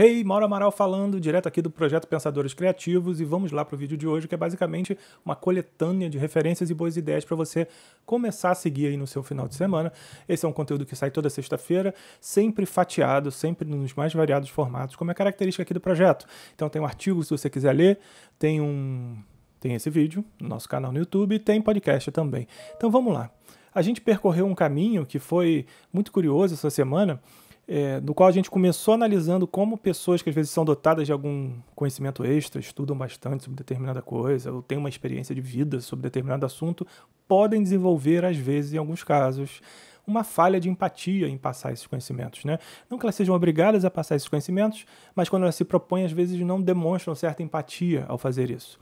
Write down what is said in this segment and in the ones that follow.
Hey, Mauro Amaral falando, direto aqui do Projeto Pensadores Criativos, e vamos lá para o vídeo de hoje, que é basicamente uma coletânea de referências e boas ideias para você começar a seguir aí no seu final de semana. Esse é um conteúdo que sai toda sexta-feira, sempre fatiado, sempre nos mais variados formatos, como é característica aqui do projeto. Então tem um artigo, se você quiser ler, tem um... Tem esse vídeo no nosso canal no YouTube e tem podcast também. Então vamos lá. A gente percorreu um caminho que foi muito curioso essa semana, é, no qual a gente começou analisando como pessoas que às vezes são dotadas de algum conhecimento extra, estudam bastante sobre determinada coisa, ou têm uma experiência de vida sobre determinado assunto, podem desenvolver, às vezes, em alguns casos, uma falha de empatia em passar esses conhecimentos. Né? Não que elas sejam obrigadas a passar esses conhecimentos, mas quando elas se propõem, às vezes não demonstram certa empatia ao fazer isso.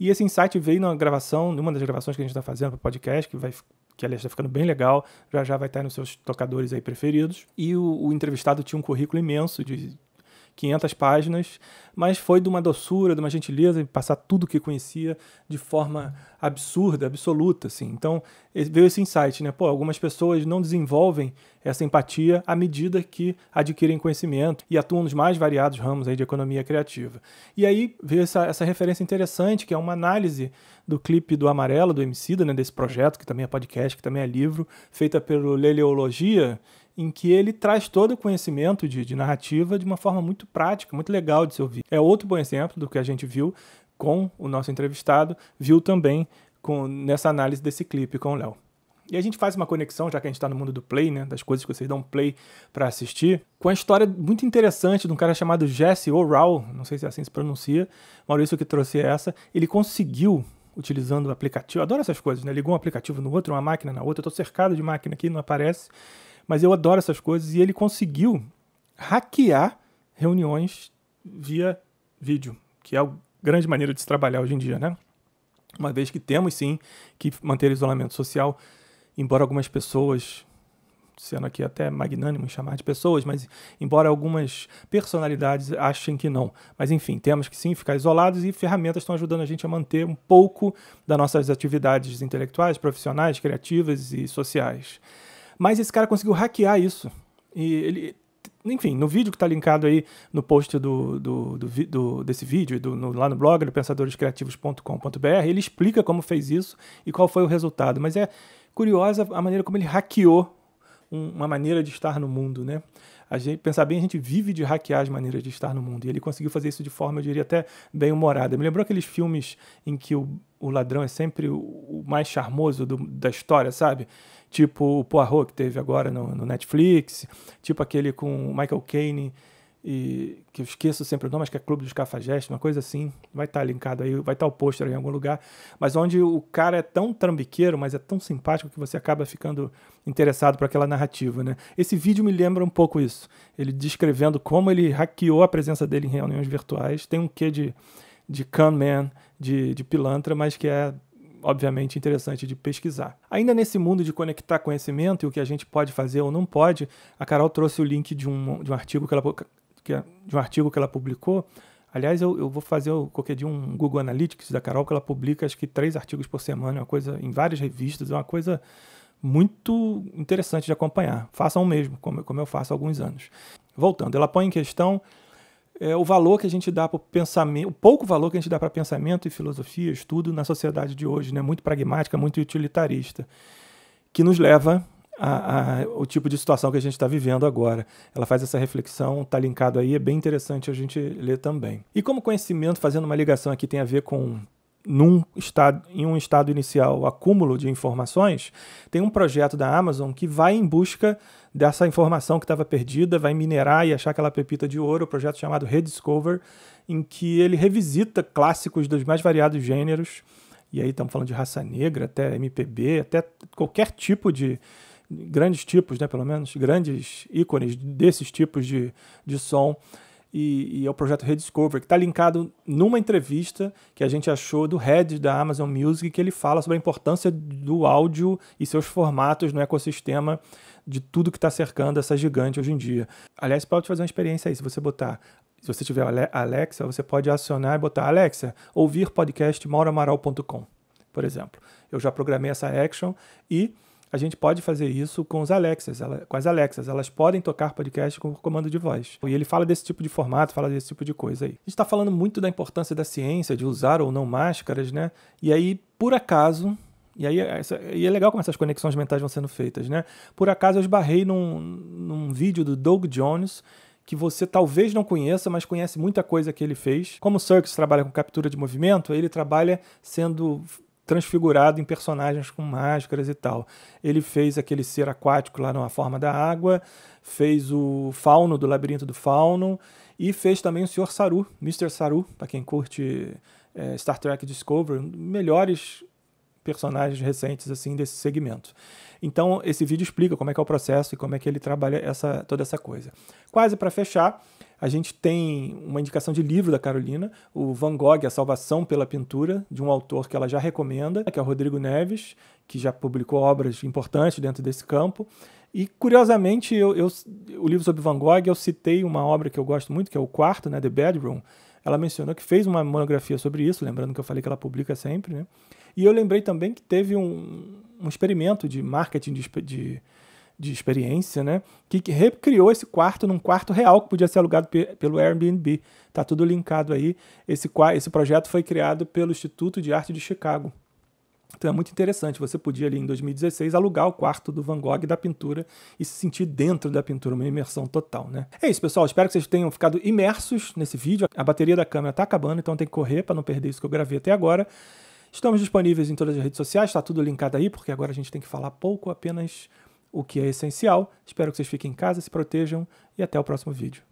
E esse insight veio na gravação, numa das gravações que a gente está fazendo para o podcast, que vai que aliás está ficando bem legal, já já vai estar nos seus tocadores aí preferidos. E o, o entrevistado tinha um currículo imenso de 500 páginas, mas foi de uma doçura, de uma gentileza, e passar tudo que conhecia de forma absurda, absoluta, assim. Então, veio esse insight, né? Pô, algumas pessoas não desenvolvem essa empatia à medida que adquirem conhecimento e atuam nos mais variados ramos aí de economia criativa. E aí veio essa, essa referência interessante, que é uma análise do clipe do Amarelo, do Emicida, né? Desse projeto, que também é podcast, que também é livro, feita pelo Leleologia, em que ele traz todo o conhecimento de, de narrativa de uma forma muito prática, muito legal de se ouvir. É outro bom exemplo do que a gente viu com o nosso entrevistado, viu também com, nessa análise desse clipe com o Léo. E a gente faz uma conexão, já que a gente está no mundo do play, né, das coisas que vocês dão play para assistir, com a história muito interessante de um cara chamado Jesse O'Rall, não sei se é assim se pronuncia, Maurício que trouxe essa, ele conseguiu utilizando o aplicativo, adoro essas coisas, né? Ligou um aplicativo no outro, uma máquina na outra, eu estou cercado de máquina aqui, não aparece. Mas eu adoro essas coisas e ele conseguiu hackear reuniões via vídeo, que é a grande maneira de se trabalhar hoje em dia, né? Uma vez que temos sim que manter isolamento social, embora algumas pessoas sendo aqui até magnânimo em chamar de pessoas, mas embora algumas personalidades achem que não. Mas enfim, temos que sim ficar isolados e ferramentas estão ajudando a gente a manter um pouco das nossas atividades intelectuais, profissionais, criativas e sociais. Mas esse cara conseguiu hackear isso. E ele. Enfim, no vídeo que está linkado aí no post do, do, do, do desse vídeo, do, no, lá no blog, do pensadorescriativos.com.br, ele explica como fez isso e qual foi o resultado. Mas é curiosa a maneira como ele hackeou um, uma maneira de estar no mundo, né? A gente, pensar bem, a gente vive de hackear as maneiras de estar no mundo. E ele conseguiu fazer isso de forma, eu diria, até bem humorada. Me lembrou aqueles filmes em que o, o ladrão é sempre o, o mais charmoso do, da história, sabe? Tipo o Poirot, que teve agora no, no Netflix, tipo aquele com o Michael Caine, e que eu esqueço sempre o nome, acho que é Clube dos Cafajestes, uma coisa assim, vai estar tá linkado aí, vai estar tá o pôster em algum lugar, mas onde o cara é tão trambiqueiro, mas é tão simpático que você acaba ficando interessado por aquela narrativa, né? Esse vídeo me lembra um pouco isso, ele descrevendo como ele hackeou a presença dele em reuniões virtuais, tem um quê de, de Man, de, de pilantra, mas que é obviamente interessante de pesquisar. Ainda nesse mundo de conectar conhecimento e o que a gente pode fazer ou não pode, a Carol trouxe o link de um, de um artigo que ela que de um artigo que ela publicou. Aliás, eu, eu vou fazer o, qualquer dia um Google Analytics da Carol, que ela publica acho que três artigos por semana, é uma coisa em várias revistas, é uma coisa muito interessante de acompanhar. Façam o mesmo, como, como eu faço há alguns anos. Voltando, ela põe em questão é, o valor que a gente dá para o pensamento, o pouco valor que a gente dá para pensamento e filosofia, estudo na sociedade de hoje, né? muito pragmática, muito utilitarista, que nos leva a, a, o tipo de situação que a gente está vivendo agora. Ela faz essa reflexão, está linkado aí, é bem interessante a gente ler também. E como conhecimento, fazendo uma ligação aqui, tem a ver com num estado, em um estado inicial acúmulo de informações, tem um projeto da Amazon que vai em busca dessa informação que estava perdida, vai minerar e achar aquela pepita de ouro, um projeto chamado Rediscover, em que ele revisita clássicos dos mais variados gêneros, e aí estamos falando de raça negra, até MPB, até qualquer tipo de, grandes tipos, né, pelo menos, grandes ícones desses tipos de, de som. E, e é o projeto Rediscover, que está linkado numa entrevista que a gente achou do head da Amazon Music, que ele fala sobre a importância do áudio e seus formatos no ecossistema de tudo que está cercando essa gigante hoje em dia. Aliás, pode fazer uma experiência aí, se você botar se você tiver Alexa, você pode acionar e botar Alexa, ouvir podcast mauramaral.com, por exemplo. Eu já programei essa action e a gente pode fazer isso com os Alexas, ela, com as Alexas. Elas podem tocar podcast com comando de voz. E ele fala desse tipo de formato, fala desse tipo de coisa aí. A gente está falando muito da importância da ciência, de usar ou não máscaras, né? E aí, por acaso, e aí e é legal como essas conexões mentais vão sendo feitas, né? Por acaso eu esbarrei num, num vídeo do Doug Jones que você talvez não conheça, mas conhece muita coisa que ele fez. Como o Circus trabalha com captura de movimento, ele trabalha sendo transfigurado em personagens com máscaras e tal. Ele fez aquele ser aquático lá na forma da água, fez o Fauno do Labirinto do Fauno e fez também o Sr. Saru, Mr. Saru, para quem curte é, Star Trek Discovery, um melhores personagens recentes assim desse segmento. Então, esse vídeo explica como é que é o processo e como é que ele trabalha essa, toda essa coisa. Quase para fechar, a gente tem uma indicação de livro da Carolina, o Van Gogh, A Salvação pela Pintura, de um autor que ela já recomenda, que é o Rodrigo Neves, que já publicou obras importantes dentro desse campo. E, curiosamente, eu, eu o livro sobre Van Gogh, eu citei uma obra que eu gosto muito, que é o quarto, né, The Bedroom, ela mencionou que fez uma monografia sobre isso, lembrando que eu falei que ela publica sempre, né? E eu lembrei também que teve um, um experimento de marketing de, de, de, experiência, né? Que, recriou esse quarto num quarto real que podia ser alugado pe, pelo Airbnb. Tá tudo linkado aí. Esse, esse projeto foi criado pelo Instituto de Arte de Chicago. Então é muito interessante. Você podia ali em 2016 alugar o quarto do Van Gogh da pintura e se sentir dentro da pintura, uma imersão total, né? É isso, pessoal. Espero que vocês tenham ficado imersos nesse vídeo. A bateria da câmera está acabando, então tem que correr para não perder isso que eu gravei até agora. Estamos disponíveis em todas as redes sociais, está tudo linkado aí, porque agora a gente tem que falar pouco, apenas o que é essencial. Espero que vocês fiquem em casa, se protejam e até o próximo vídeo.